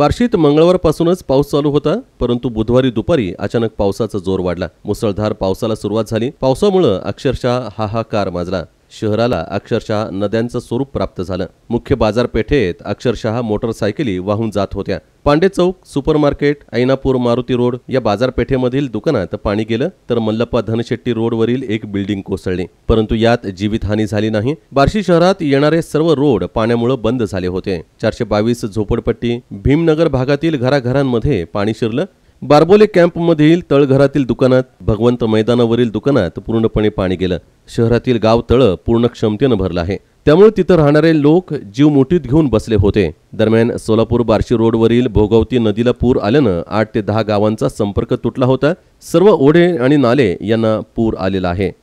बार्शीत मंगळवारपासूनच पाऊस चालू होता परंतु बुधवारी दुपारी अचानक पावसाचा जोर वाढला मुसळधार पावसाला सुरुवात झाली पावसामुळं अक्षरशः हाहाकार माजला शहराला अक्षरशः नद्यांचं स्वरूप प्राप्त झालं मुख्य बाजारपेठेत अक्षरशः मोटरसायकली वाहून जात होत्या Pande Chowk super market Ainapur Maruti road या बाजारपेठेमधील दुकानात पाणी गेलं तर मल्लप्पा धनशेट्टी रोडवरील एक बिल्डिंग कोसळली परंतु यात जीवितहानी झाली नाही बार्शी शहरात येणारे सर्व रोड पाण्यामुळे बंद झाले होते चारशे बावीस झोपडपट्टी भीमनगर भागातील घराघरांमध्ये पाणी शिरलं बारबोले कॅम्पमधील तळघरातील दुकानात भगवंत मैदानावरील दुकानात पूर्णपणे पाणी गेलं शहरातील गाव तळं पूर्ण क्षमतेनं भरलं आहे त्यामुळे तिथं राहणारे लोक जीव मुठीत घेऊन बसले होते दरम्यान सोलापूर बार्शी रोडवरील भोगवती नदीला पूर आल्यानं आठ ते दहा गावांचा संपर्क तुटला होता सर्व ओढे आणि नाले यांना पूर आलेला आहे